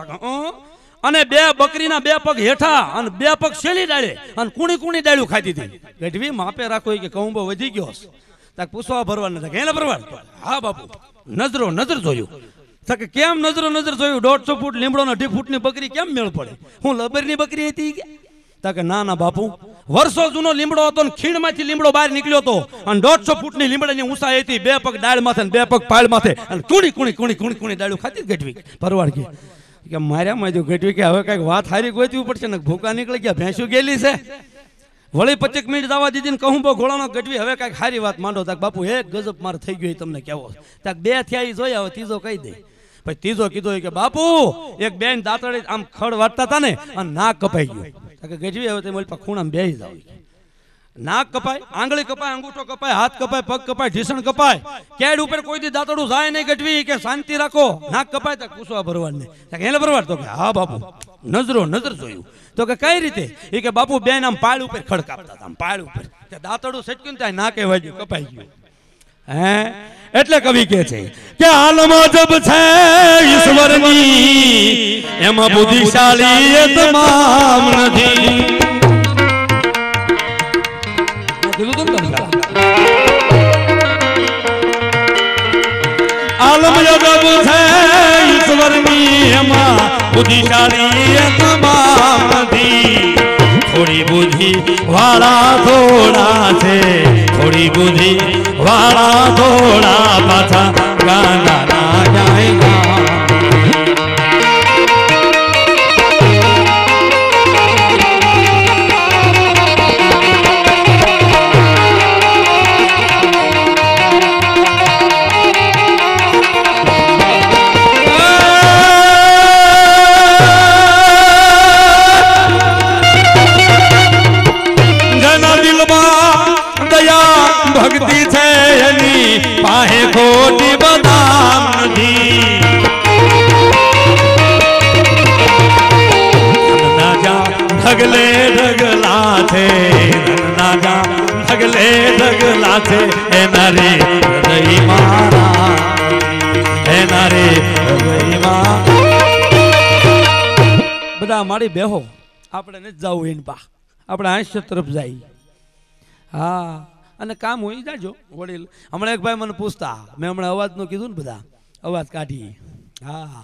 અને બે બકરીના બે પગ હેઠા અને બે પગ શેલી ડાળે અને કુણી કુણી ડાળ્યું ખાધી હતી ગઢવી માપે રાખો કે કહું વધી ગયો તાક પૂછવા ભરવા નથી એને ભરવા હા બાપુ નજરો નજર જોયું તકે કેમ નજરો નજર જોયું દોઢસો ફૂટ લીમડો અઢી ફૂટની બકરી કેમ મેળ પડે હું લબરની બકરી હતી તકે ના ના બાપુ વર્ષો જૂનો લીમડો હતો ને ખીણમાંથી લીમડો બહાર નીકળ્યો હતો અને દોઢસો ફૂટની લીમડાની ઊંચાઈ હતી બે પગ ડાળ માથે બે પગ પાળ માથે અને કુણી કુણી કુણી કુણી કુણી ડાળું ખાતી ગઢવી ભરવાડ ગઈ કે માર્યામાં જો ઘટ્યું કે હવે કઈક વાત હારી ગોતવી પડશે ને ભૂકા નીકળી ગયા ભેંસું ગયેલી છે વળી પચીક મિનિટ દાવા દીધી ને કહું બહુ ઘોડાનો ગઢવી હવે કાંઈક સારી વાત માંડો તાક બાપુ એક ગજબ માર થઈ ગયો તમને કેવો તાક બે થયા એ જોયા હવે ત્રીજો કહી દે પછી ત્રીજો કીધો કે બાપુ એક બેન દાંતડે આમ ખડ વાટતા હતા ને અને ના કપાઈ ગયો કે ગઢવી હવે તે મારી પાસે ખૂણામાં બેસી જાવ નાક કપાય આંગળી કપાય અંગૂઠો કપાય હાથ કપાય પગ કપાય ઢીસણ કપાય કેડ ઉપર કોઈથી દી દાંતડું જાય નહીં ગઢવી કે શાંતિ રાખો નાક કપાય તો કુસવા ભરવાડ ને એટલે ભરવાડ તો કે હા બાપુ નજરો નજર જોયું તો કે કઈ રીતે એ કે બાપુ બેન આમ પાળ ઉપર ખડકાપતા આમ પાળ ઉપર કે દાંતડું સટક્યું થાય નાકે વાગ્યું કપાઈ ગયું હે એટલે કવિ કે છે કે આલમ અજબ છે ઈશ્વરની એમાં બુદ્ધિશાળી તમામ નથી પ્રભુ છે ઈશ્વરની એમાં બુદ્ધિશાળી તમામ નથી થોડી બુદ્ધિ વાળા થોડા છે થોડી બુદ્ધિ વાળા થોડા પાછા ગાના ના જાય મારી બેહો આપણે નથી જવું એને પા આપણે આંશ્ય તરફ જાય હા અને કામ હોય જાજો વડીલ હમણાં એક ભાઈ મને પૂછતા મેં હમણાં અવાજનું કીધું ને બધા અવાજ કાઢી હા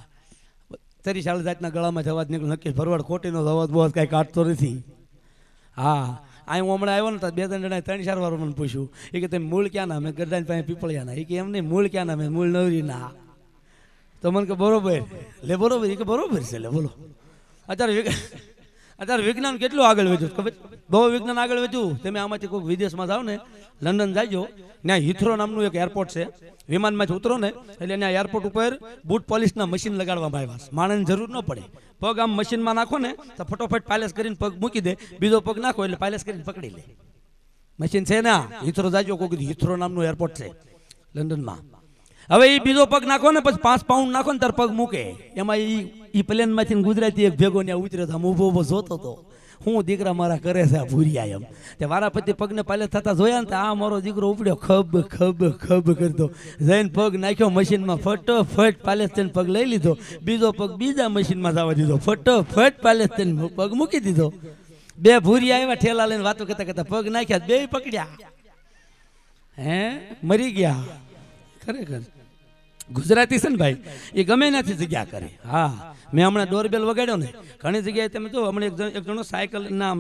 તરી શાળા જાતના ગળામાં અવાજ નીકળ્યો નક્કી ભરવાડ ખોટીનો અવાજ બહુ કાંઈ કાઢતો નથી હા અહીં હું હમણાં આવ્યો ને બે ત્રણ જણા ત્રણ ચાર વાર મને પૂછ્યું એ કે તમે મૂળ ક્યાં ના મેં ગરદાન પાસે પીપળિયાના એ કે એમ નહીં મૂળ ક્યાં ના મેં મૂળ નવરી ના તો મને કે બરોબર લે બરોબર એ કે બરોબર છે લે બોલો અત્યારે અત્યારે વિજ્ઞાન કેટલું આગળ વધ્યું ખબર બહુ વિજ્ઞાન આગળ વધ્યું તમે આમાંથી કોઈક વિદેશમાં જાઓ ને લંડન જાયજો ત્યાં હિથ્રો નામનું એક એરપોર્ટ છે વિમાનમાંથી ઉતરો ને એટલે ત્યાં એરપોર્ટ ઉપર બુટ પોલિશના મશીન લગાડવામાં આવ્યા માણસની જરૂર ન પડે પગ આમ મશીનમાં નાખો ને તો ફટોફટ પાયલેસ કરીને પગ મૂકી દે બીજો પગ નાખો એટલે પાયલસ કરીને પકડી લે મશીન છે ને હિથ્રો જાજો કોઈ હિથ્રો નામનું એરપોર્ટ છે લંડનમાં હવે એ બીજો પગ નાખો ને પછી પાંચ પાઉન્ડ નાખો ને તાર પગ મૂકે એમાં એ એ પ્લેનમાંથી ગુજરાતી એક ભેગો ને ઉતરે હતો ઊભો ઊભો જોતો હતો હું દીકરા મારા કરે છે આ ભૂરિયા એમ તે વારા પછી પગને પાલે થતા જોયા ને આ મારો દીકરો ઉપડ્યો ખબ ખબ ખબ કરતો જઈને પગ નાખ્યો મશીનમાં ફટોફટ પાલેસ્તન પગ લઈ લીધો બીજો પગ બીજા મશીનમાં જવા દીધો ફટોફટ પાલેસ્તન પગ મૂકી દીધો બે ભૂરિયા આવ્યા ઠેલા લઈને વાતો કરતા કરતા પગ નાખ્યા બે પકડ્યા હે મરી ગયા ખરેખર गुजराती सन भाई ये गमेना थी जगह करे हां मैं हमना डोरबेल वगाड़यो ने ઘણી જગ્યાએ તમે જો હમણે એક એક જનો સાયકલ ના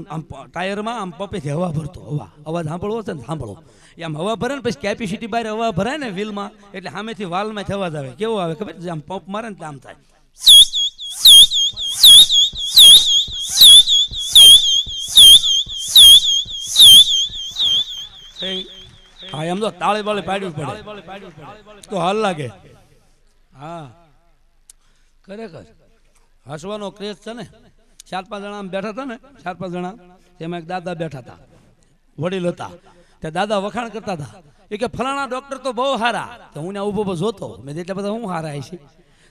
ટાયર માં આમ પપે હવા ભરતો હવા અવાજ સાંભળો છે ને સાંભળો એમ હવા ભરે ને પછી કેપસિટી બારે હવા ભરાય ને વિલ માં એટલે સામે થી વાલ માં થવા જાવે કેવો આવે ખબર જ આમ પોપ મારે ને કામ થાય હેંગ હા એમ તો તાળી બાળી પાડવી પડે તો હાલ લાગે હા ખરેખર હસવાનો ક્રેઝ છે ને ચાર પાંચ જણા બેઠા હતા ને ચાર પાંચ જણા તેમાં એક દાદા બેઠા હતા વડીલ હતા તે દાદા વખાણ કરતા હતા એ કે ફલાણા ડોક્ટર તો બહુ સારા તો હું ઉભો ઉભો જોતો મેં એટલા બધા હું હારા છે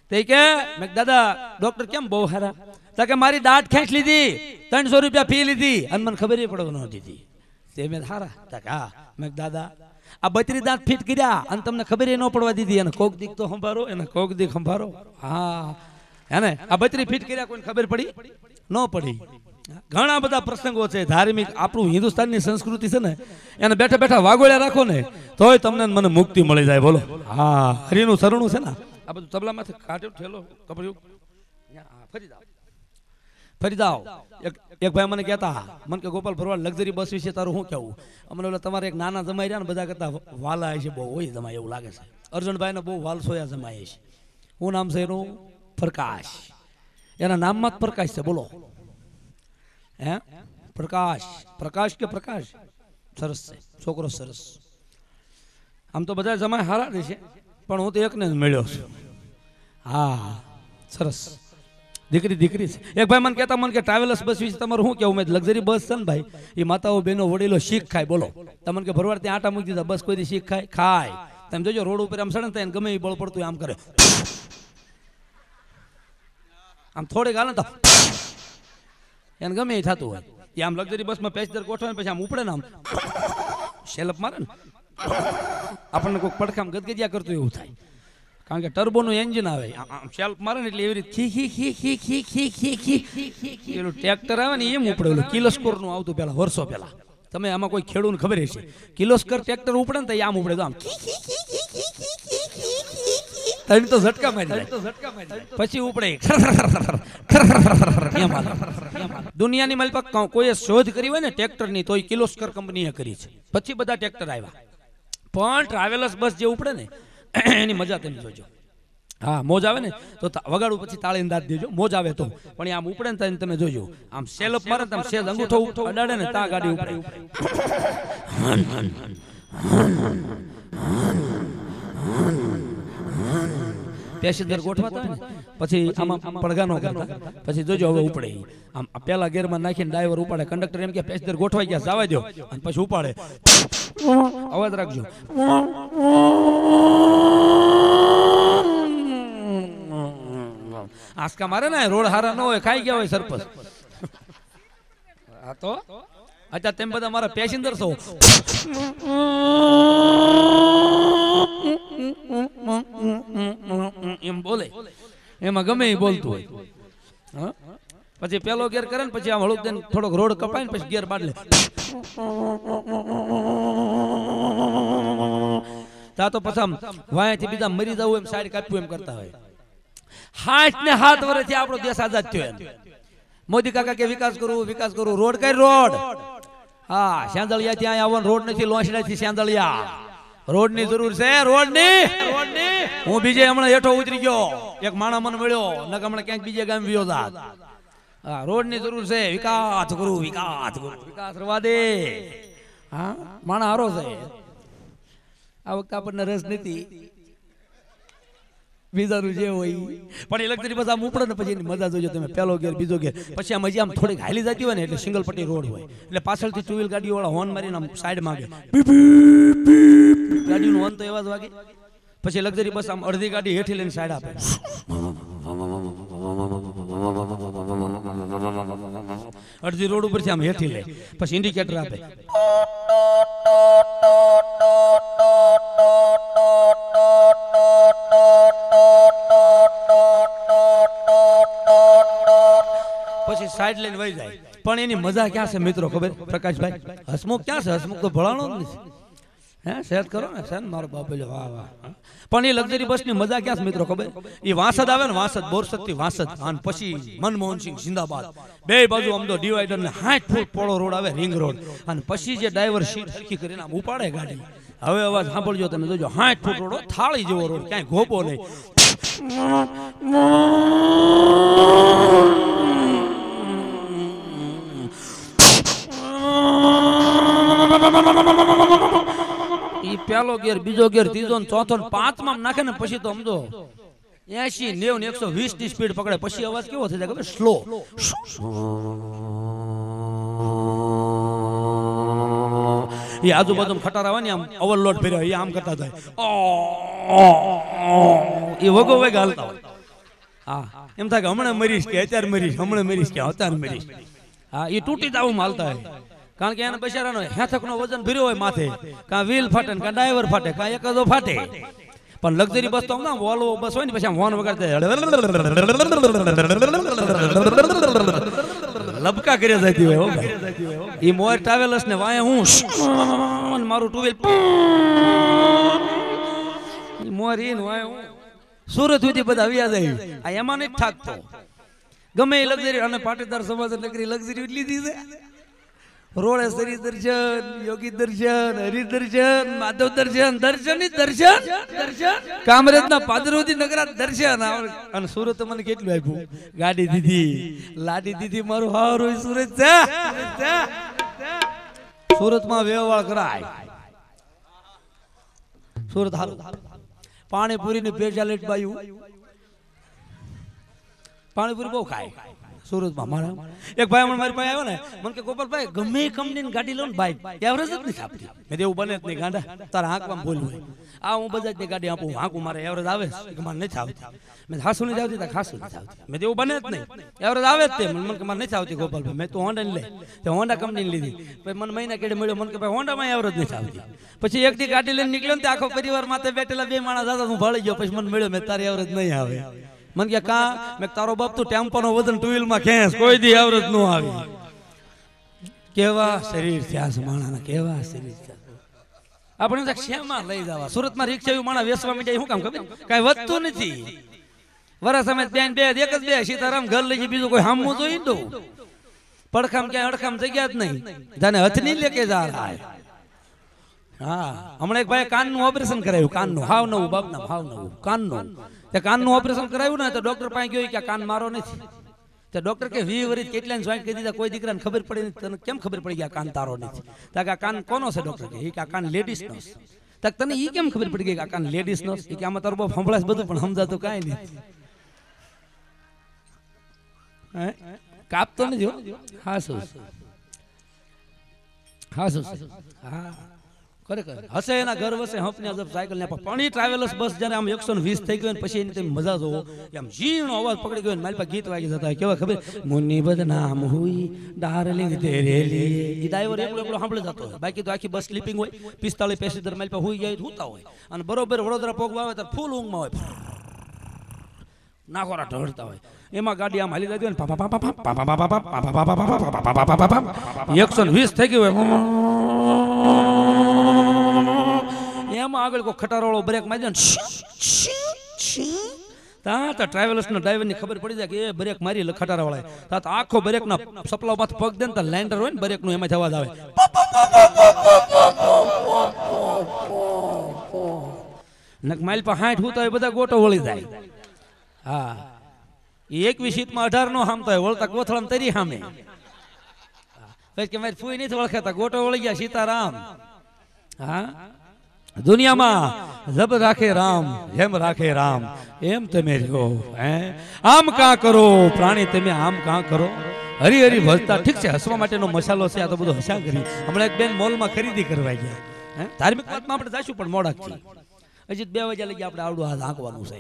તે કે મેં દાદા ડોક્ટર કેમ બહુ હારા તો કે મારી દાંત ખેંચ લીધી ત્રણસો રૂપિયા ફી લીધી અને મને ખબર એ પડે ન દીધી તે મેં હારા તા હા મેં દાદા આ બત્રી દાંત ફીટ કર્યા અને તમને ખબર ન પડવા દીધી એને કોક દીક તો સંભારો એને કોક દીક સંભારો હા હે આ બત્રી ફીટ કર્યા કોઈને ખબર પડી ન પડી ઘણા બધા પ્રસંગો છે ધાર્મિક આપણું હિન્દુસ્તાનની સંસ્કૃતિ છે ને એને બેઠા બેઠા વાગોળ્યા રાખો ને તોય તમને મને મુક્તિ મળી જાય બોલો હા હરિનું સરણું છે ને આ બધું તબલામાંથી કાઢ્યું ઠેલો કપડ્યું ફરી જાવ ફરી જાઓ એક એક ભાઈ મને કહેતા મને કે ગોપાલ ભરવાડ લક્ઝરી બસ વિશે તારું શું કહેવું અમને એટલે તમારે એક નાના જમાઈ રહ્યા ને બધા કરતા વાલા છે બહુ હોય જમાય એવું લાગે છે અર્જુનભાઈને બહુ વાલસોયા જમાય છે હું નામ છે એનું પ્રકાશ એના નામમાં જ પ્રકાશ છે બોલો હે પ્રકાશ પ્રકાશ કે પ્રકાશ સરસ છે છોકરો સરસ આમ તો બધા જમાય હારા છે પણ હું તો એકને જ મળ્યો છું હા સરસ દીકરી દીકરી છે એક ભાઈ મને કહેતા મને કે ટ્રાવેલર્સ બસ વિશે તમારું શું કહેવું મેં લક્ઝરી બસ છે ને ભાઈ એ માતાઓ બહેનો વડીલો શીખ ખાય બોલો તમને કે ભરવાડ ત્યાં આટા મૂકી દીધા બસ કોઈ શીખ ખાય ખાય તમે જોજો રોડ ઉપર આમ સડન થાય ગમે એ બળ પડતું આમ કરે આમ થોડીક હાલે તો એને ગમે એ થતું હોય એ આમ લક્ઝરી બસમાં પેસેન્જર ગોઠવે પછી આમ ઉપડે ને આમ શેલપ મારે ને આપણને કોઈક પડખામ ગદગદિયા કરતું એવું થાય કારણ કે ટર્બોનું એન્જિન આવે શેલ્ફ મારે ને એટલે એવી રીતે ખી ખી ખી ખી ખી ખી ખી ખી ખી ખી ટ્રેક્ટર આવે ને એમ ઉપડે ઓલું કિલોસ્કોરનું આવતું પહેલાં વર્ષો પહેલાં તમે આમાં કોઈ ખેડૂત ખબર છે કિલોસ્કર ટ્રેક્ટર ઉપડે ને તો આમ ઉપડે તો આમ તણ તો ઝટકા મારી પછી ઉપડે દુનિયાની માલ પર કોઈએ શોધ કરી હોય ને ટ્રેક્ટરની તો કિલોસ્કર કંપનીએ કરી છે પછી બધા ટ્રેક્ટર આવ્યા પણ ટ્રાવેલર્સ બસ જે ઉપડે ને એની મજા તમે જોજો હા મોજ આવે ને તો વગાડું પછી તાળી દાદ દેજો મોજ આવે તો પણ આમ ઉપડે ને તમે જોજો આમ સેલપ મારે તમે સેલ અંગૂઠો અડાડે ને તા ગાડી ઉપડે પેસેન્જર ગોઠવાતા હોય ને પછી આમાં પડઘાનો કરતા પછી જોજો હવે ઉપડે આમ પહેલા ગેરમાં નાખીને ડ્રાઈવર ઉપાડે કંડક્ટર એમ કે પેસેન્જર ગોઠવાઈ ગયા જવા દો અને પછી ઉપાડે અવાજ રાખજો આસકા મારે ને રોડ હારા ન હોય ખાઈ ગયા હોય સરપંચ હા તો અચ્છા તેમ બધા મારા પેસેન્જર છો એમ બોલે એમાં ગમે એ બોલતું હોય પછી પેલો ગેર કરે ને પછી આમ હળુદ થોડોક રોડ કપાય ને પછી ગેર બાટલે તા તો પછી આમ વાયાથી બીજા મરી જવું એમ સાઈડ કાપ્યું એમ કરતા હોય હાથ ને હાથ વર્ષથી આપણો દેશ આઝાદ થયો એમ મોદી કાકા કે વિકાસ કરું વિકાસ કરું રોડ કઈ રોડ હા સેંદળિયા ત્યાં આવવાનું રોડ નથી લોસડા થી સેંદળિયા રોડ ની જરૂર છે રોડ ની હું બીજે હમણાં હેઠો ઉતરી ગયો એક માણા મન મળ્યો નક હમણાં ક્યાંક બીજે ગામ વિયો હા રોડ ની જરૂર છે વિકાસ ગુરુ વિકાસ ગુરુ વિકાસ રવા દે હા માણા હારો છે આ વખતે આપણને રસ નથી બીજાનું જે હોય પણ એ ઇલેક્ટ્રિક બસ આમ ઉપડે ને પછી એની મજા જોજો તમે પહેલો ગેર બીજો ગેર પછી આમ હજી આમ થોડીક હાલી જતી હોય ને એટલે સિંગલ પટ્ટી રોડ હોય એટલે પાછળથી ટુ વ્હીલ ગાડીઓવાળા હોર્ન મારીને આમ સાઈડ માગે ગાડીનું હોર્ન તો એવા જ વાગે પછી લક્ઝરી બસ આમ અડધી ગાડી હેઠી લઈને સાઈડ આપે અડધી રોડ ઉપરથી આમ હેઠી લે પછી ઇન્ડિકેટર આપે સાઈડ લઈને વહી જાય પણ એની મજા ક્યાં છે મિત્રો ખબર પ્રકાશભાઈ હસમુખ ક્યાં છે હસમુખ તો ભળાણો જ નથી હે સેટ કરો ને સેન મારો બાપુ વાહ વાહ પણ એ લક્ઝરી બસની મજા ક્યાં છે મિત્રો ખબર એ વાંસદ આવે ને વાંસદ બોરસદ થી વાંસદ અને પછી મનમોહનસિંહ જિંદાબાદ બે બાજુ આમ તો ડિવાઈડર ને હાથ ફૂટ પોળો રોડ આવે રિંગ રોડ અને પછી જે ડ્રાઈવર સીટ સરખી કરીને આમ ઉપાડે ગાડી હવે અવાજ સાંભળજો તમે જોજો સાઠ ફૂટ રોડ થાળી જેવો રોડ ક્યાંય ગોપો નહીં ઈ પેલો ગેર બીજો ગેર ત્રીજો ચોથો પાંચમાં નાખે ને પછી તો સમજો એસી નેવ એકસો વીસ ની સ્પીડ પકડે પછી અવાજ કેવો થઈ જાય સ્લો એ આજુબાજુ ખટારા હોય ને આમ ઓવરલોડ ફેર્યા એ આમ કરતા થાય એ વગો વગ હાલતા હોય હા એમ થાય કે હમણાં મરીશ કે અત્યારે મરીશ હમણાં મરીશ કે અત્યારે મરીશ હા એ તૂટી જવું માલતા હોય કારણ કે એને બિચારાનો હેથકનો વજન ભર્યો હોય માથે કાં વ્હીલ ફાટે કાં ડ્રાઈવર ફાટે કાં એક જ ફાટે પણ લક્ઝરી બસ તો આમ વોલ્વો બસ હોય ને પછી આમ હોર્ન વગાડતા લબકા કરે જતી હોય એ મોર ટ્રાવેલર્સ ને વાય હું મારું ટુ વ્હીલ મોર ઈન વાય હું સુરત સુધી બધા વ્યાજ આવી આ એમાં નથી થાકતો ગમે એ લક્ઝરી અને પાટીદાર સમાજ લક્ઝરી લક્ઝરી લીધી છે રોળે શરી દર્શન યોગી દર્શન હરિ દર્શન માધવ દર્શન દર્શન દર્શન દર્શન કામરેજ ના પાદરોજી નગરા દર્શન અને સુરત મને કેટલું આપ્યું ગાડી દીધી લાડી દીધી મારું હારું સુરત છે સુરત માં વ્યવહાર કરાય સુરત હારું પાણીપુરી ની સ્પેશિયાલિટી બાયું પાણીપુરી બહુ ખાય સુરતમાં મારા એક ભાઈ હમણાં મારી પાસે આવ્યો ને મને કે ગોપાલભાઈ ગમે કંપનીની ગાડી લો ને બાઈક એવરેજ જ નથી આપતી મેં એવું બને જ નહીં ગાંડા તારા આંખમાં ભૂલ આ હું બજાજની ગાડી આપું હાંકું મારે એવરેજ આવે કે મારે નથી આવતી મેં ખાસું નથી આવતી ખાસું નથી આવતી મેં એવું બને જ નહીં એવરેજ આવે જ તે મને કે મારે નથી આવતી ગોપાલભાઈ મેં તો હોન્ડા લે તે હોન્ડા કંપનીની લીધી પછી મને મહિના કેડે મળ્યો મને કે ભાઈ હોન્ડામાં એવરેજ નથી આવતી પછી એકની ગાડી લઈને નીકળ્યો ને આખો પરિવાર માથે બેઠેલા બે માણસ હતા હું ભળી ગયો પછી મને મળ્યો મેં તારી એવરેજ નહીં આવે મન કે કા મેં તારો બાપ તું ટેમ્પોનો વજન ટુ વ્હીલમાં ખેંચ કોઈ દી આવરત ન આવી કેવા શરીર થયા છે માણાના કેવા શરીર થયા આપણે શેમાં લઈ જવા સુરતમાં રિક્ષા એવું માણા વેસવા મીડિયા શું કામ ખબર કાંઈ વધતું નથી વરસ અમે બેન બે એક જ બે સીતારામ ઘર લઈ બીજું કોઈ હામવું જોઈ ને પડખામ ક્યાંય અડખામ જગ્યા જ નહીં જાને લે કે જા હા હમણાં એક ભાઈ કાનનું ઓપરેશન કરાયું કાનનું હાવ નવું બાપના હાવ નવું કાનનું તે કાનનું ઓપરેશન કરાવ્યું ને તો ડોક્ટર પાસે ગયો કે કાન મારો નથી તો ડોક્ટર કે વી વરી કેટલાને જોઈન્ટ કરી દીધા કોઈ દીકરાને ખબર પડી નથી તને કેમ ખબર પડી ગયા કાન તારો નથી તો કે કાન કોનો છે ડોક્ટર કે એ કે કાન લેડીઝનો છે તક તને એ કેમ ખબર પડી ગઈ કે કાન લેડીઝ નો કે આમાં તારો બાપ સંભળાશ બધું પણ સમજાતું કાંઈ નહીં કાપતો નથી હા શું હા શું હા ખરેખર હશે એના ઘર વસે હંપને અજબ સાયકલ ને પણ ટ્રાવેલર્સ બસ જ્યારે આમ એકસો વીસ થઈ ગયો પછી એની તમે મજા જોવો આમ ઝીણો અવાજ પકડી ગયો મારી પાસે ગીત વાગી જતા કેવા ખબર મુન્ની બદનામ હુઈ ડાર્લિંગ તેરે લીએ એ ડ્રાઈવર એકલો એકલો સાંભળી જતો હોય બાકી તો આખી બસ સ્લીપિંગ હોય પિસ્તાળીસ પેસેન્જર મારી પાસે હુઈ જાય હોતા હોય અને બરોબર વડોદરા પોગવા આવે તો ફૂલ ઊંઘમાં હોય નાખોરા ઢળતા હોય એમાં ગાડી આમ હાલી જતી હોય ને પાપા પાપા પાપા પાપા પાપા પાપા પાપા પાપા પાપા એકસો વીસ થઈ ગયું હોય એમાં આગળ કોઈ ખટારોળો બ્રેક મારી જાય ત્યાં તો ટ્રાવેલ્સનો ડ્રાઈવરની ખબર પડી જાય એ બ્રેક મારી લખાટારા વાળા ત્યાં આખો બ્રેકના સપલા બાદ પગ દે તો લેન્ડર હોય ને બ્રેકનું એમાં જવા આવે નક માઇલ પર હાઠ હું તો બધા ગોટો વળી જાય હા એક વિશીતમાં અઢાર નો હામતા હોય વળતા કોથળામાં તરી સામે કે મારી ફૂઈ નથી ઓળખાતા ગોટો વળી ગયા સીતારામ હા દુનિયામાં જબ રાખે રામ હેમ રાખે રામ એમ તમે રહ્યો હે આમ કાં કરો પ્રાણી તમે આમ કાં કરો હરી હરી ભજતા ઠીક છે હસવા માટેનો મસાલો છે આ તો બધું હસા કરી હમણાં એક બેન મોલમાં ખરીદી કરવા ગયા હે ધાર્મિક વાતમાં આપણે જઈશું પણ મોડા હજી બે વાગ્યા લગી આપણે આવડું હાથ આંકવાનું છે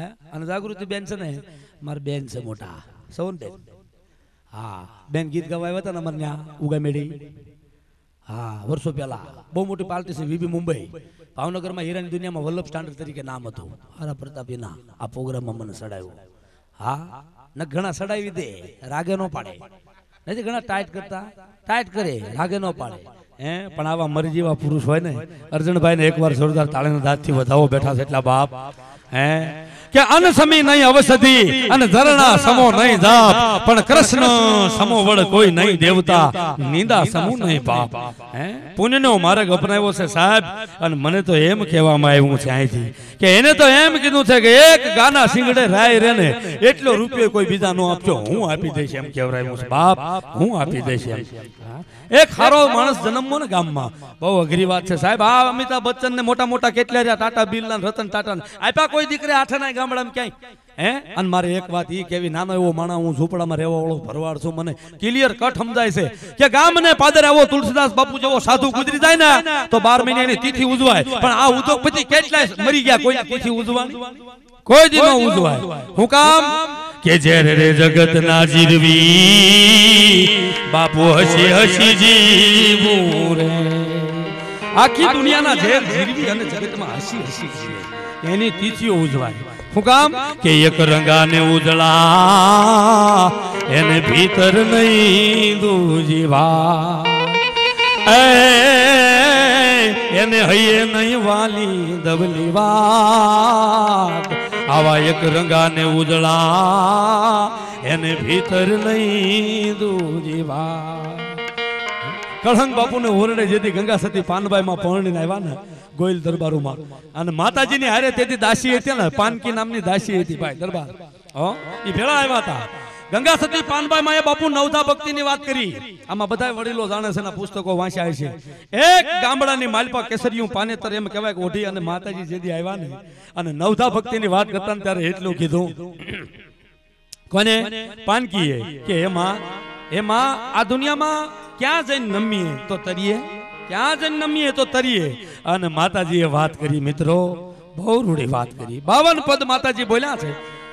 હે અને જાગૃતિ બેન છે ને મારા બેન છે મોટા સૌન બેન હા બેન ગીત ગાવા હતા ને અમારે ત્યાં ઉગા મેળી હા વર્ષો પહેલા બહુ મોટી પાર્ટી છે વીબી મુંબઈ ભાવનગરમાં હીરાની દુનિયામાં વલ્લભ સ્ટાન્ડર્ડ તરીકે નામ હતું હારા પ્રતાપી ના આ પ્રોગ્રામમાં મને સડાયો હા ને ઘણા સડાવી દે રાગે નો પાડે નથી ઘણા ટાઈટ કરતા ટાઈટ કરે રાગે ન પાડે હે પણ આવા મરી જેવા પુરુષ હોય ને અર્જુનભાઈને એકવાર જોરદાર તાળીના દાંતથી વધાવો બેઠા છે એટલા બાપ હે કે અનસમી નહીં અવસધી અને ધરણા સમો નહીં જાપ પણ કૃષ્ણ સમો વડ કોઈ નહીં દેવતા નિંદા સમો નહીં પાપ પુણ્યનો માર્ગ અપનાવ્યો છે સાહેબ અને મને તો એમ કહેવામાં આવ્યું છે અહીંથી કે એને તો એમ કીધું છે કે એક ગાના સિંગડે રાય રેને એટલો રૂપિયો કોઈ બીજા નો આપજો હું આપી દઈશ એમ કહેવરાયું છે બાપ હું આપી દઈશ એમ એક સારો માણસ જન્મો ને ગામમાં બહુ અઘરી વાત છે સાહેબ આ અમિતાભ બચ્ચન ને મોટા મોટા કેટલા રહ્યા ટાટા બિરલા રતન ટાટા આપ્યા કોઈ દીકરી આઠ ના ગામડામાં ક્યાંય હે અને મારે એક વાત ઈ કેવી નાનો એવો માણા હું ઝૂંપડામાં રહેવા વાળો ભરવાડ છું મને ક્લિયર કટ સમજાય છે કે ગામને પાદર આવો તુલસીદાસ બાપુ જેવો સાધુ ગુજરી જાય ને તો બાર મહિને એની તિથિ ઉજવાય પણ આ ઉદ્યોગપતિ કેટલાય મરી ગયા કોઈ તિથિ ઉજવાની કોઈ દી ઉજવાય હું કામ કે જેર રે જગત ના જીરવી બાપુ હસી હસી જીવું રે આખી દુનિયાના ઝેર જીરવી અને જગતમાં હસી હસી જીવે એની તિથિ ઉજવાય હું કામ કે એક રંગાને ઉજળા એને ભીતર નહીં દૂજીવા એને હૈયે નહીં વાલી દબલી વાત આવા એક રંગાને ઉજળા એને ભીતર નહીં દૂજીવા કળહંગ બાપુને ઓરડે જેથી ગંગા સતી પાનબાઈમાં પરણીને આવ્યા ને ગોયલ દરબારોમાં અને માતાજીની હારે તેથી દાસી હતી ને પાનકી નામની દાસી હતી ભાઈ દરબાર એ ભેળા આવ્યા હતા ગંગા સતી પાનભાઈ માએ બાપુ નવધા ભક્તિની વાત કરી આમાં બધા વડીલો જાણે છે પુસ્તકો વાંચ્યા છે એક ગામડાની માલપા કેસરિયું પાનેતર એમ કહેવાય ઓઢી અને માતાજી જેથી આવ્યા ને અને નવધા ની વાત કરતા ત્યારે એટલું કીધું કોને પાનકીએ કે એમાં એમાં આ દુનિયામાં ક્યાં જઈને નમીએ તો તરીએ ક્યાં જઈને નમીએ તો તરીએ અને માતાજીએ વાત કરી મિત્રો બહુ રૂડી વાત કરી બાવન પદ માતાજી બોલ્યા છે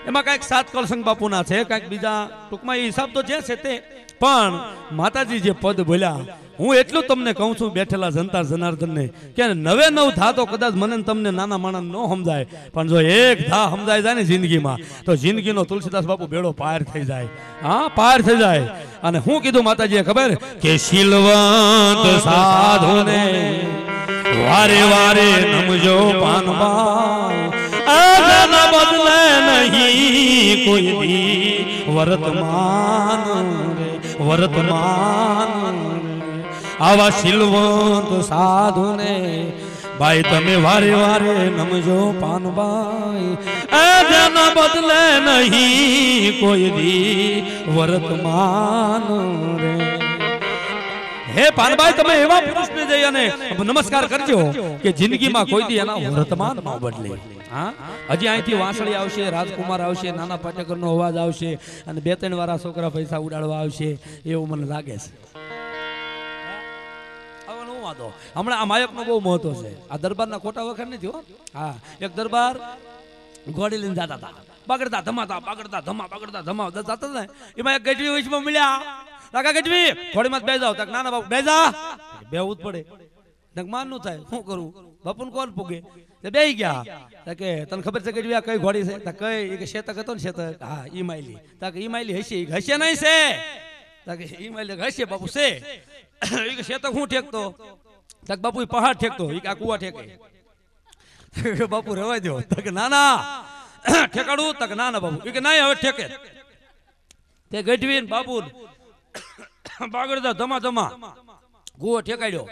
એમાં કઈક સાત કલસંગ બાપુના છે કઈક બીજા ટૂંકમાં એ હિસાબ તો જે છે તે પણ માતાજી જે પદ બોલ્યા હું એટલું તમને કહું છું બેઠેલા જનતા જનાર્દનને કે નવે નવ ધા તો કદાચ મને તમને નાના માણસ ન સમજાય પણ જો એક ધા સમજાય જાય ને જિંદગીમાં તો જિંદગીનો તુલસીદાસ બાપુ બેડો પાર થઈ જાય હા પાર થઈ જાય અને હું કીધું માતાજીએ ખબર કે શિલવંત સાધુને વારે વારે નમજો પાનવા બદલે નહીં કોઈ વર્તમાન વર્તમાન આવા શિલવંત સાધુને ભાઈ તમે વારે વારે નમજો પાનભાઈ બદલે નહીં કોઈ દી વર્તમાન હે પાનભાઈ તમે એવા પુરુષને જઈ અને નમસ્કાર કરજો કે જિંદગીમાં કોઈ દી એના વર્તમાન ન બદલે હજી અહીંથી વાંસળી આવશે રાજકુમાર આવશે નાના પાટેકરનો અવાજ આવશે અને બે ત્રણ વાળા છોકરા પૈસા ઉડાડવા આવશે એવું મને લાગે છે વાંધો હમણાં આ માયકનો બહુ મહત્વ છે આ દરબારના ખોટા વખર નથી હો હા એક દરબાર ઘોડી લઈને જતા હતા બગડતા ધમાતા બગડતા ધમા બગડતા ધમા જતા હતા ને એમાં એક ગજવી વિશમાં મળ્યા કાકા ગજવી ઘોડીમાં બે જાવ નાના બાપુ બે જા પડે નક માનનું થાય શું કરું બાપુને કોણ પૂગે તે બે ગયા કે તને ખબર છે કે આ કઈ ઘોડી છે કઈ કે શેતક હતો ને શેતક હા ઈ માયલી તાકે ઈ માયલી હશે હશે નહીં છે તાકે ઈ માયલી હશે બાપુ છે એ કે શેતક હું ઠેકતો તક બાપુ પહાડ ઠેકતો એ કે આ કુવા ઠેકે બાપુ રવા દો તક ના ના ઠેકાડું તક ના ના બાપુ એ કે ના હવે ઠેકે તે ગઢવી બાપુ બાગડતા ધમા ધમા ગુવો ઠેકાડ્યો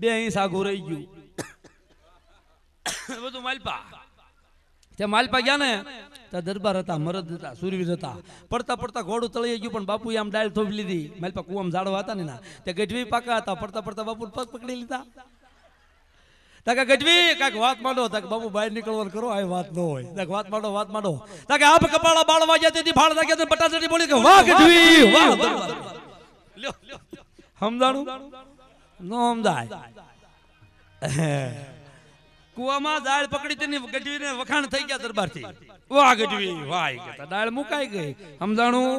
બે હિંસા આગું રહી ગયું બધું માલપા તે માલપા ગયા ને ત્યાં દરબાર હતા મરદ હતા સુરવીર હતા પડતા પડતા ઘોડું તળાઈ ગયું પણ બાપુએ આમ ડાયલ થોભી લીધી માલપા કુવામાં ઝાડવા હતા ને ના તે ગઢવી પાકા હતા પડતા પડતા બાપુ પગ પકડી લીધા તાકે ગઢવી કાંઈક વાત માંડો તાકે બાપુ બહાર નીકળવાનું કરો આ વાત ન હોય તાકે વાત માંડો વાત માંડો તાકે આપ કપાળા બાળવા ગયા તેથી ફાળ લાગ્યા તો બટાસટી બોલી કે વાહ ગઢવી વાહ સમજાણું ન સમજાય કુવામાં દાળ પકડી તેની ને વખાણ થઈ ગયા દરબાર થી વાહ ગઢવી વાહ દાળ મુકાઈ ગઈ સમજાણું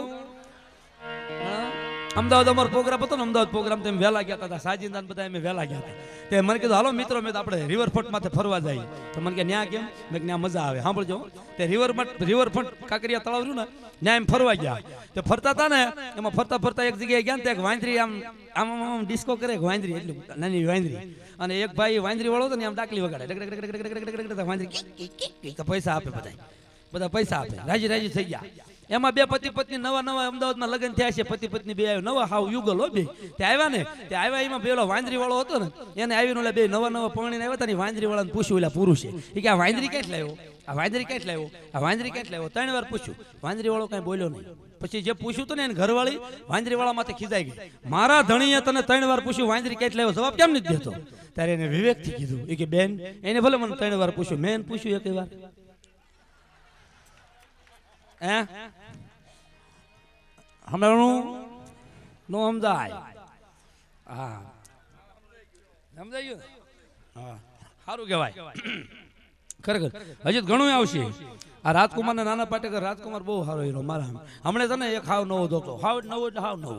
અમદાવાદ અમારો પ્રોગ્રામ હતો ને અમદાવાદ પ્રોગ્રામ તેમ વહેલા ગયા હતા સાજિંદાન બધા અમે વહેલા ગયા હતા તે મને કીધું હાલો મિત્રો મેં આપણે રિવરફ્રન્ટ ફરવા જાય તો મને કે ન્યા કેમ મેં ત્યાં મજા આવે સાંભળજો તે રિવરફ્રન્ટ રિવરફ્રન્ટ કાંકરિયા તળાવ રહ્યું ને ત્યાં એમ ફરવા ગયા તો ફરતા હતા ને એમાં ફરતા ફરતા એક જગ્યાએ ગયા ને ત્યાં વાંદરી આમ આમ આમ ડિસ્કો કરે વાંદરી એટલું નાની વાંદરી અને એક ભાઈ વાંદરી વાળો હતો ને આમ ડાકલી વગાડે વાંદરી પૈસા આપે બધા બધા પૈસા આપે રાજી રાજી થઈ ગયા એમાં બે પતિ પત્ની નવા નવા અમદાવાદમાં લગ્ન થયા છે પતિ પત્ની બે આવ્યો નવા હાવ યુગ હો બે તે આવ્યા ને તે આવ્યા એમાં પેલો વાંદરી વાળો હતો ને એને આવીને ઓલા બે નવા નવા પરણીને આવ્યા હતા ને વાંદરી વાળાને પૂછ્યું એટલે પૂરું છે કે આ વાંદરી ક્યાં લાવ્યો આ વાંદરી ક્યાં લાવ્યો આ વાંદરી ક્યાં લાવ્યો ત્રણ વાર પૂછ્યું વાંદરી વાળો કઈ બોલ્યો નહીં પછી જે પૂછ્યું તું ને એને ઘરવાળી વાંદરી વાળા માથે ખીજાઈ ગઈ મારા ધણીએ તને ત્રણ વાર પૂછ્યું વાંદરી ક્યાં લાવ્યો જવાબ કેમ નથી દેતો ત્યારે એને વિવેકથી કીધું એ કે બેન એને ભલે મને ત્રણ વાર પૂછ્યું મેં પૂછ્યું એક વાર હે સમજાણું ન સમજાય હા સમજાય ગયું હા સારું કહેવાય ખરેખર હજી ઘણું આવશે આ રાજકુમારના નાના પાટેકર રાજકુમાર બહુ સારો હીરો મારા હમણે તને એક હાવ નવો જોતો હાવ નવો એટલે હાવ નવો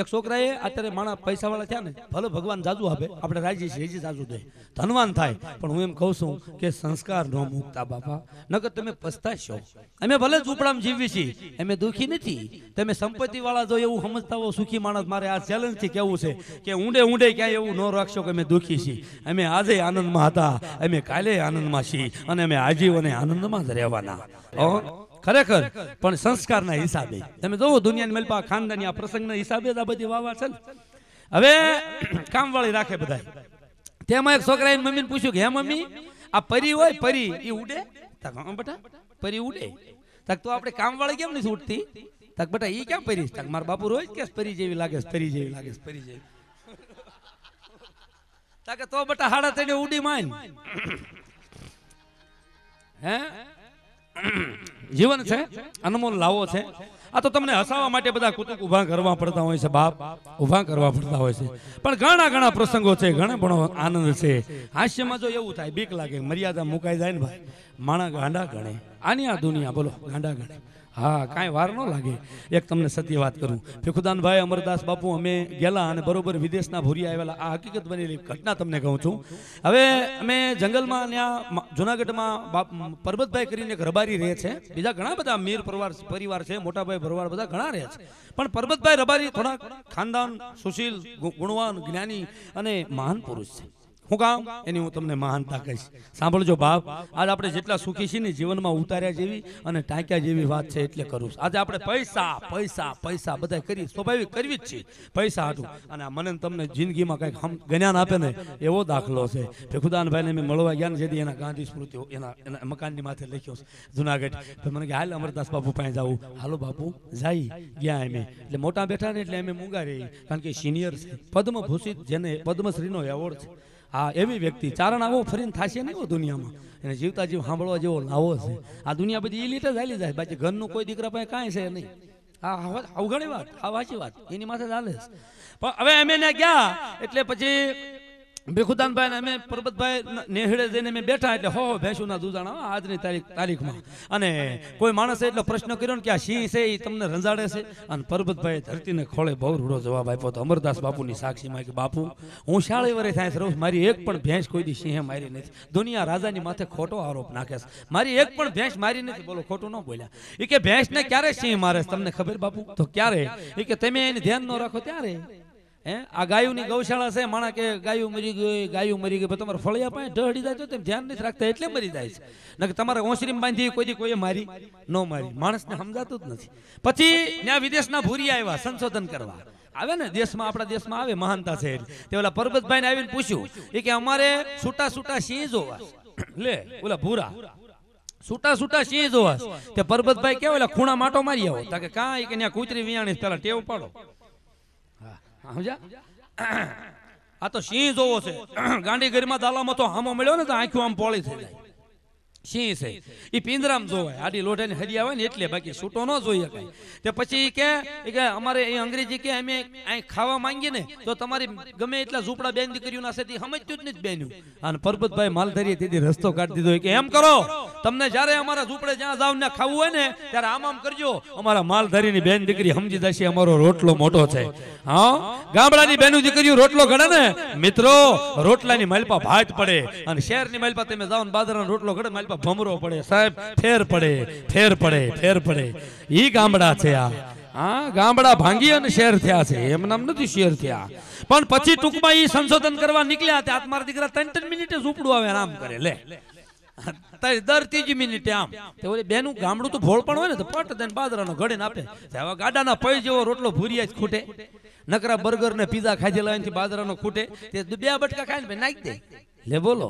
એક છોકરાએ અત્યારે માણા પૈસાવાળા થયા ને ભલે ભગવાન જાજુ આપે આપણે રાજી છીએ હજી જાજુ દે ધનવાન થાય પણ હું એમ કહું છું કે સંસ્કાર ન મૂકતા બાપા નગર તમે પસ્તાશો અમે ભલે ઝૂંપડામાં જીવી છીએ અમે દુઃખી નથી તમે સંપત્તિ વાળા જો એવું સમજતા હો સુખી માણસ મારે આ ચેલેન્જથી કેવું છે કે ઊંડે ઊંડે ક્યાંય એવું ન રાખશો કે અમે દુઃખી છીએ અમે આજે આનંદમાં હતા અમે કાલે આનંદમાં છીએ અને અમે આજીવ અને આનંદમાં જ રહેવાના ખરેખર પણ સંસ્કારના હિસાબે તમે જોવો દુનિયાની મેલપા ખાનદાની આ પ્રસંગના હિસાબે જ આ બધી વાવા છે ને હવે કામવાળી રાખે બધા તેમાં એક છોકરાએ મમ્મીને પૂછ્યું કે હે મમ્મી આ પરી હોય પરી એ ઉડે બેટા પરી ઉડે તક તો આપણે કામવાળી કેમ નથી ઉડતી તક બેટા એ કેમ પરી તક મારા બાપુ રોજ કે પરી જેવી લાગે પરી જેવી લાગે પરી જેવી તકે તો બેટા હાડા તેને ઉડી માન હે જીવન છે અનમોલ લાવો છે આ તો તમને હસાવવા માટે બધા કુતુક ઊભા કરવા પડતા હોય છે બાપ ઊભા કરવા પડતા હોય છે પણ ઘણા ઘણા પ્રસંગો છે ઘણો ઘણો આનંદ છે હાસ્યમાં જો એવું થાય બીક લાગે મર્યાદા મુકાઈ જાય ને ભાઈ માણા ગાંડા ગણે આની આ દુનિયા બોલો ગાંડા ગાંડા હા કાંઈ વાર ન લાગે એક તમને સત્ય વાત કરું ભીખુદાનભાઈ અમરદાસ બાપુ અમે ગયેલા અને બરોબર વિદેશના ભૂરી આવેલા આ હકીકત બનેલી ઘટના તમને કહું છું હવે અમે જંગલમાં ત્યાં જુનાગઢમાં બાપ પરબતભાઈ કરીને એક રબારી રહે છે બીજા ઘણા બધા મીર પરિવાર પરિવાર છે મોટાભાઈ ભરવાડ બધા ઘણા રહે છે પણ પરબતભાઈ રબારી થોડા ખાનદાન સુશીલ ગુણવાન જ્ઞાની અને મહાન પુરુષ છે હું કામ એની હું તમને મહાનતા કહીશ સાંભળજો બાપ આજ આપણે જેટલા સુખી છીએ ને જીવનમાં ઉતાર્યા જેવી અને ટાંક્યા જેવી વાત છે એટલે કરું આજે આપણે પૈસા પૈસા પૈસા બધા કરી સ્વાભાવિક કરવી જ છે પૈસા હતું અને મને તમને જિંદગીમાં કંઈક હમ જ્ઞાન આપે ને એવો દાખલો છે ભેખુદાનભાઈને મેં મળવા ગયા ને જેથી એના ગાંધી સ્મૃતિઓ એના એના મકાનની માથે લખ્યો છે જુનાગઢ તો મને કે હાલ અમરદાસ બાપુ પાસે જાવું હાલો બાપુ જાય ગયા એમ એટલે મોટા બેઠા ને એટલે એમ મૂંગા રહી કારણ કે સિનિયર છે પદ્મભૂષિત જેને પદ્મશ્રીનો એવોર્ડ છે હા એવી વ્યક્તિ ચારણ આવો ફરીને થશે નહીં દુનિયામાં એને જીવતા જીવ સાંભળવા જેવો લાવો છે આ દુનિયા બધી ઇલીટ જ હાલી જાય બાકી ઘરનું કોઈ દીકરા પાસે કાંઈ છે નહીં આ અવગણી વાત આ વાંચી વાત એની માથે ચાલે પણ હવે અમે ગયા એટલે પછી ભીખુદાનભાઈ અમે પરબતભાઈ નેહડે જઈને અમે બેઠા એટલે હો ભેંસુના દૂધાણા આજની તારીખ તારીખમાં અને કોઈ માણસે એટલો પ્રશ્ન કર્યો ને કે આ સિંહ છે એ તમને રંજાડે છે અને પરબતભાઈ ધરતીને ખોળે બહુ રૂડો જવાબ આપ્યો તો અમરદાસ બાપુની સાક્ષીમાં કે બાપુ હું શાળે વરે થાય રહું મારી એક પણ ભેંસ કોઈ દી સિંહે મારી નથી દુનિયા રાજાની માથે ખોટો આરોપ નાખે છે મારી એક પણ ભેંસ મારી નથી બોલો ખોટું ન બોલ્યા એ કે ભેંસને ક્યારે સિંહ મારે તમને ખબર બાપુ તો ક્યારે એ કે તમે એને ધ્યાન ન રાખો ત્યારે હે આ ગાયુની ગૌશાળા છે માણા કે ગાયું મરી ગઈ ગાયું મરી ગઈ તમારે ફળિયા પાસે ઢળી જાય તો તેમ ધ્યાન નથી રાખતા એટલે મરી જાય છે નકર તમારે ઓસરી બાંધી કોઈ કોઈએ મારી ન મારી માણસને સમજાતું જ નથી પછી ત્યાં વિદેશના ભૂરી આવ્યા સંશોધન કરવા આવે ને દેશમાં આપણા દેશમાં આવે મહાનતા છે તે ઓલા ને આવીને પૂછ્યું એ કે અમારે છૂટા છૂટા સિંહ જોવા લે ઓલા ભૂરા છૂટા છૂટા સિંહ જોવા તે પરબતભાઈ કેવા ખૂણા માટો મારી આવો તા કે કાંઈ કે ત્યાં કૂતરી વિયાણી પેલા ટેવ પાડો સમજ્યા આ તો સિંહ જોવો છે ગાંડી ગરીમાં દાલામાં તો હામો મળ્યો ને તો આંખું આમ પોળી થઈ જાય સિંહ છે એ પિંજરામ જોવાય આડી લોઢાની હરી આવે ને એટલે બાકી છૂટો ન જોઈએ કઈ તે પછી કે અમારે એ અંગ્રેજી કે અમે અહીં ખાવા માંગીએ ને તો તમારી ગમે એટલા ઝૂપડા બેન દીકરીઓ ના છે સમજતું જ નથી બેન્યું અને પરબતભાઈ માલધારીએ તેથી રસ્તો કાઢી દીધો કે એમ કરો તમને જ્યારે અમારા ઝૂપડે જ્યાં જાવ ને ખાવું હોય ને ત્યારે આમ આમ કરજો અમારા માલધારીની બેન દીકરી સમજી જશે અમારો રોટલો મોટો છે હા ગામડાની બેનું દીકરીઓ રોટલો ગણે ને મિત્રો રોટલાની માલપા ભાત પડે અને શહેરની માલપા તમે જાઓ ને બાજરાનો રોટલો ઘડે માલપા ભમરો પડે સાહેબ ફેર પડે ફેર પડે ફેર પડે ઈ ગામડા છે આ હા ગામડા ભાંગી અને શેર થયા છે એમ નામ નથી શેર થયા પણ પછી ટૂંકમાં ઈ સંશોધન કરવા નીકળ્યા હતા મારા દીકરા ત્રણ ત્રણ મિનિટે ઝૂપડું આવે આમ કરે લે દર ત્રીજી મિનિટે આમ તો બેનું ગામડું તો ભોળ પણ હોય ને તો પટ દઈને બાજરાનો ઘડીને આપે હવે ના પૈ જેવો રોટલો ભૂરિયા જ ખૂટે નકરા બર્ગર ને પીઝા ખાધેલા એનાથી નો ખૂટે તે બે બટકા ખાઈને નાખી દે લે બોલો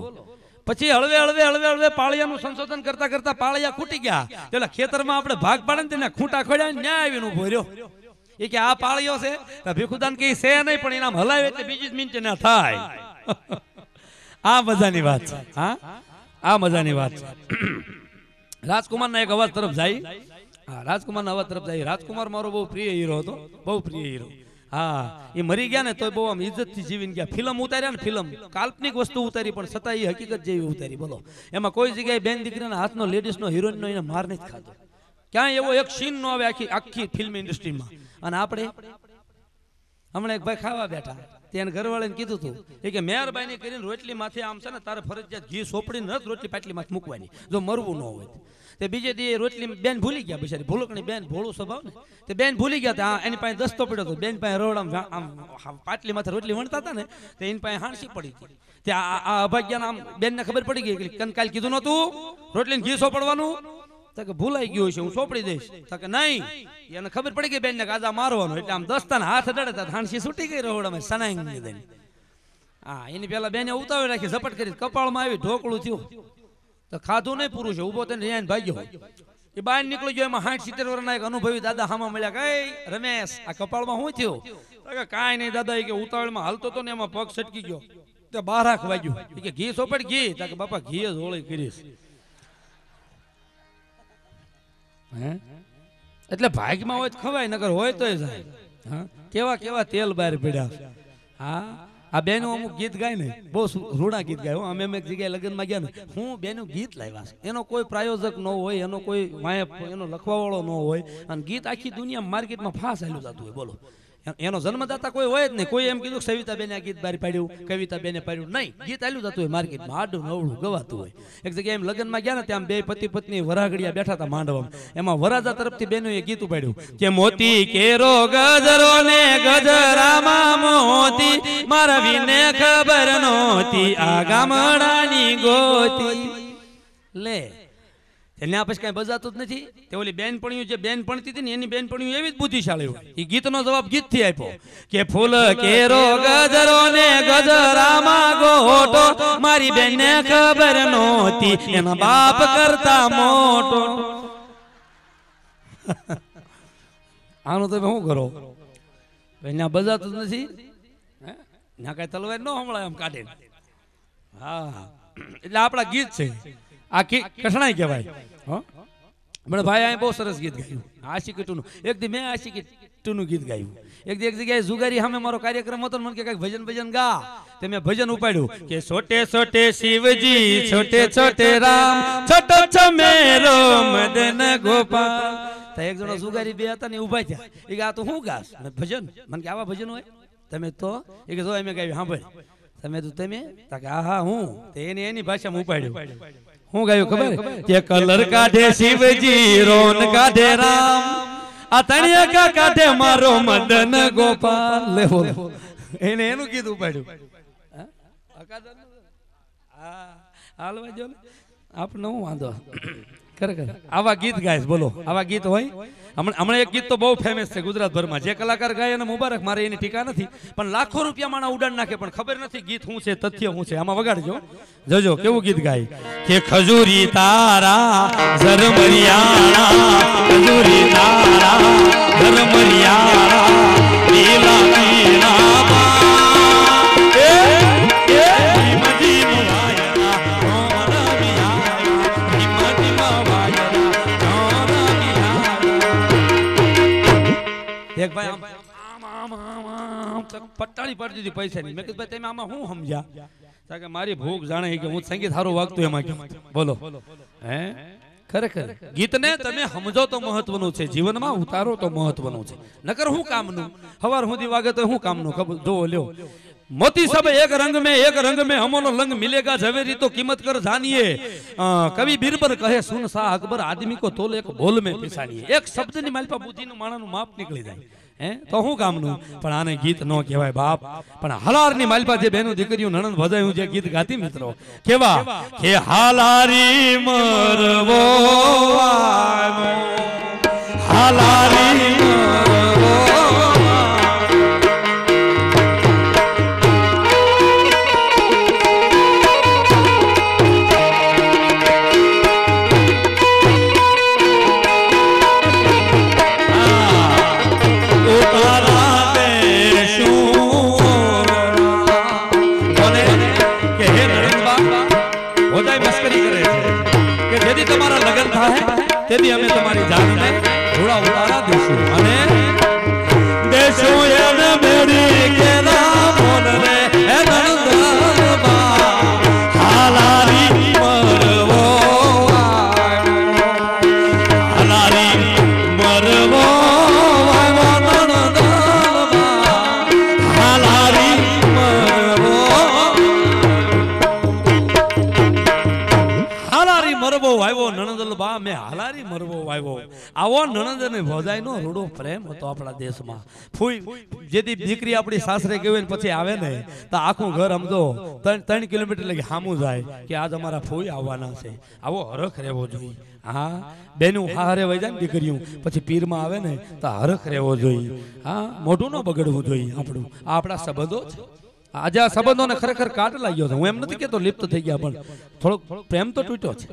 પછી હળવે હળવે હળવે હળવે પાળિયાનું સંશોધન કરતા કરતા પાળિયા ખૂટી ગયા એટલે ખેતરમાં આપણે ભાગ પાડે ને તેના ખૂંટા ખોડ્યા ન્યા આવીને ઉભો રહ્યો એ કે આ પાળિયો છે ભીખુદાન કે છે નહીં પણ એના હલાવે એટલે બીજી મિનિટે ના થાય આ મજાની વાત છે હા આ મજાની વાત છે રાજકુમારના એક અવાજ તરફ જાય હા રાજકુમારના અવાજ તરફ જાય રાજકુમાર મારો બહુ પ્રિય હીરો હતો બહુ પ્રિય હીરો હા એ મરી ગયા ને તો બહુ આમ ઇજ્જતથી જીવીને ગયા ફિલ્મ ઉતાર્યા ને ફિલ્મ કાલ્પનિક વસ્તુ ઉતારી પણ છતાં એ હકીકત જેવી ઉતારી બોલો એમાં કોઈ જગ્યાએ બેન દીકરીના હાથનો લેડીઝનો હિરોઈનનો એને માર નથી ખાતો ક્યાંય એવો એક સીન નો આવે આખી આખી ફિલ્મ ઇન્ડસ્ટ્રીમાં અને આપણે હમણાં એક ભાઈ ખાવા બેઠા તેને ઘરવાળાને કીધું હતું કે મહેરબાની કરીને રોટલી માથે આમ છે ને તારે ફરજિયાત ઘી સોપડી નથી રોટલી પાટલી માંથી મૂકવાની જો મરવું ન હોય તે બીજે દી રોટલી બેન ભૂલી ગયા બિચારી ભૂલકણી બેન ભોળું સ્વભાવ ને તે બેન ભૂલી ગયા હતા એની પાસે દસ્તો પડ્યો હતો બેન પાસે રોડ આમ પાટલી માથે રોટલી વણતા હતા ને તે એની પાસે હાંસી પડી હતી તે આ અભાગ્યાના આમ બેનને ખબર પડી ગઈ કે કાલ કીધું નહોતું રોટલીને ઘી સોપડવાનું તો કે ભૂલાઈ ગયું છે હું સોંપડી દઈશ તો કે નહીં એને ખબર પડી ગઈ બેન ને ગાજા મારવાનું એટલે આમ દસ્તાને હાથ અડાડતા હાંસી છૂટી ગઈ રોવડામાં સનાઈ દઈને હા એની પેલા બેને ઉતાવી રાખી ઝપટ કરી કપાળમાં આવી ઢોકળું થયું તો ખાધું નહીં પૂરું છે ઉભો થઈને રિયાન ભાગ્યો એ બહાર નીકળી ગયો એમાં સાઠ સિત્તેર વર્ષના એક અનુભવી દાદા હામા મળ્યા કઈ રમેશ આ કપાળમાં શું થયું કાંઈ નહીં દાદા એ કે ઉતાવળમાં હાલતો હતો ને એમાં પગ સટકી ગયો તો બાર આખ વાગ્યું કે ઘી સોપડ ઘી તા કે બાપા ઘી જ હોળી કરીશ હે એટલે ભાગમાં હોય તો ખવાય નગર હોય તો કેવા કેવા તેલ બહાર પીડ્યા હા આ બેનું અમુક ગીત ગાય ને બહુ રૂડા ગીત ગાય અમે અમે એક જગ્યાએ લગ્નમાં ગયા ને હું બેનું ગીત લાવ્યા છે એનો કોઈ પ્રાયોજક ન હોય એનો કોઈ માય એનો લખવાવાળો ન હોય અને ગીત આખી દુનિયા માર્કેટમાં ફાસ હાલ્યું જતું હોય બોલો એનો જન્મદાતા કોઈ હોય જ નહીં કોઈ એમ કીધું સવિતાબેને આ ગીત બહાર પાડ્યું કવિતાબેને પાડ્યું નહીં ગીત આલ્યું જતું હોય માર્કેટ આડું નવડું ગવાતું હોય એક જગ્યાએ એમ લગ્નમાં ગયા ને ત્યાં બે પતિ પત્ની વરાઘડિયા બેઠા હતા માંડવામાં એમાં વરાજા તરફથી બેનો એ ગીત ઉપાડ્યું કે મોતી કેરો ગજરો ને ગજરામાં મોતી મારા વિને ખબર નહોતી આ ગામડાની ગોતી લે એને આ પછી કાંઈ બજાતું જ નથી તે ઓલી બેનપણીયું જે બેન ભણતી હતી ને એની બેનપણીયું એવી જ બુદ્ધિશાળી હોય એ ગીતનો જવાબ ગીતથી આપ્યો કે ફૂલ કેરો ગજરો ને ગજરામાં ગોટો મારી બેનને ખબર નહોતી એના બાપ કરતા મોટો આનું તમે શું કરો એના બજાતું જ નથી ના કાંઈ તલવાર ન સંભળાય આમ કાઢે હા એટલે આપણા ગીત છે આખી કઠણાઈ કહેવાય પણ ભાઈ અહીં બહુ સરસ ગીત ગાયું આશિક ટુનું એક દી મેં આશિક ટુનું ગીત ગાયું એક દી એક જગ્યાએ જુગારી સામે મારો કાર્યક્રમ હતો મને કે કઈક ભજન ભજન ગા તે મેં ભજન ઉપાડ્યું કે છોટે છોટે શિવજી છોટે છોટે રામ છોટો છમેરો મદન ગોપાલ તો એક જણો જુગારી બે હતા ને ઉભા થયા એ કે આ તો હું ગાસ ભજન મને કે આવા ભજન હોય તમે તો એ કે જો એમ ગાયું સાંભળ તમે તો તમે હા હા હું એને એની ભાષામાં ઉપાડ્યું હું ગાયું ખબર કે કલર કાઢે શિવજી રોન કાઢે રામ આ તણિયા કાઢે મારો મદન ગોપાલ લેવો એને એનું કીધું પાડ્યું હા હાલવા જો આપનો વાંધો ખરેખર આવા ગીત ગાય બોલો આવા ગીત હોય હમણાં એક ગીત તો બહુ ફેમસ છે ગુજરાતભરમાં જે કલાકાર ગાય અને મુબારક મારે એની ટીકા નથી પણ લાખો રૂપિયા માણા ઉડાડ નાખે પણ ખબર નથી ગીત શું છે તથ્ય શું છે આમાં વગાડજો જોજો કેવું ગીત ગાય કે ખજૂરી તારા ઝરમરિયાણા ખજૂરી તારા ઝરમરિયાણા લીલા એક ભાઈ આમ આમ આમ આમ આમ પટ્ટાળી પડતી હતી પૈસા ની મેં કીધું ભાઈ તમે આમાં શું સમજ્યા કારણ કે મારી ભૂખ જાણે કે હું સંગીત સારું વાગતું એમાં બોલો હે ખરેખર ગીતને તમે સમજો તો મહત્વનું છે જીવનમાં ઉતારો તો મહત્વનું છે નકર હું કામનું હવાર સુધી વાગે તો હું કામનું ખબર જોવો લ્યો મોતી સબ એક રંગ મેં એક રંગ મેં હમોનો લંગ મિલેગા ઝવેરી તો કિંમત કર જાનીએ કવિ બિરબલ કહે સુન શાહ અકબર આદમી કો તોલ એક બોલ મેં પિસાનીએ એક શબ્દની માલપા બુદ્ધિનું માણાનું માપ નીકળી જાય હે તો હું કામનું પણ આને ગીત ન કહેવાય બાપ પણ હાલારની માલપા જે બેનું દીકરીઓ નણંદ ભજાયું છે ગીત ગાતી મિત્રો કેવા કે હાલારી મરવો હાલારી તમારા લગ્ન થાય તેથી અમે તમારી જાતને થોડા ઉતારા દઈશું અને નણંદ અને ભોજાઈનો રૂડો પ્રેમ હતો આપણા દેશમાં ફૂઈ જેથી દીકરી આપણી સાસરે ગઈ પછી આવે ને તો આખું ઘર સમજો ત્રણ કિલોમીટર લગી સામું જાય કે આજ અમારા ફૂઈ આવવાના છે આવો હરખ રહેવો જોઈએ હા બેનું હારે વહી જાય ને દીકરીઓ પછી પીરમાં આવે ને તો હરખ રહેવો જોઈએ હા મોઢું ન બગડવું જોઈએ આપણું આપણા સંબંધો છે આજે આ સંબંધોને ખરેખર કાટ લાગ્યો છે હું એમ નથી કેતો લિપ્ત થઈ ગયા પણ થોડોક પ્રેમ તો તૂટ્યો છે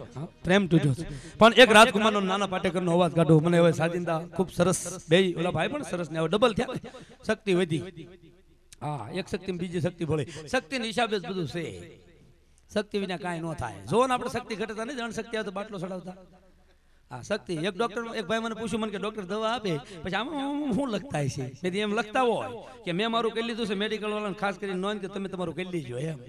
પ્રેમ તૂટ્યો છે પણ એક રાજકુમારનો નાના પાટેકરનો અવાજ કાઢો મને હવે સાજિંદા ખૂબ સરસ બે ઓલા ભાઈ પણ સરસ ને હવે ડબલ થયા શક્તિ વધી હા એક શક્તિ બીજી શક્તિ ભળે શક્તિના હિસાબે જ બધું છે શક્તિ વિના કાંઈ ન થાય જો આપણે શક્તિ ઘટતા નહીં જણ શક્તિ આવે તો બાટલો ચડાવતા હા શક્તિ એક ડોક્ટર એક ભાઈ મને પૂછ્યું મને કે ડોક્ટર દવા આપે પછી આમાં શું લખતા છે મેં એમ લખતા હોય કે મેં મારું કહી લીધું છે મેડિકલ વાળાને ખાસ કરીને નોંધ કે તમે તમારું કહી લીજો એમ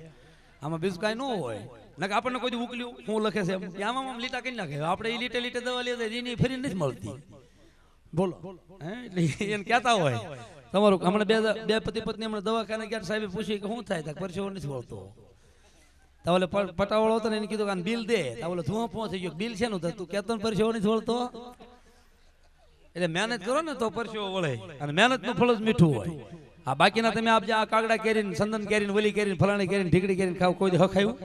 આમાં બીજું કાંઈ ન હોય નકે આપણને કોઈ ઉકલ્યું હું લખે છે આમાં આમ લીટા કરી નાખે આપણે એ લીટે લીટે દવા લઈએ એની ફરી નથી મળતી બોલો હે એટલે એને કહેતા હોય તમારું હમણાં બે બે પતિ પત્ની હમણાં દવાખાને ગયા સાહેબે પૂછ્યું કે શું થાય પરસેવો નથી મળતો તાવલે પટાવળો તો એને કીધું કે બિલ દે તાવલે ધુઓ પો ગયો બિલ છે નું તું કેતન પરસેવો નહીં થોડતો એટલે મહેનત કરો ને તો પરસેવો વળે અને મહેનત નું ફળ જ મીઠું હોય આ બાકીના તમે આપજે આ કાગડા કેરીને સંદન કેરીને વલી કેરીને ફલાણી કેરીને ઢીકડી કેરીને ખાવ કોઈ હખાયું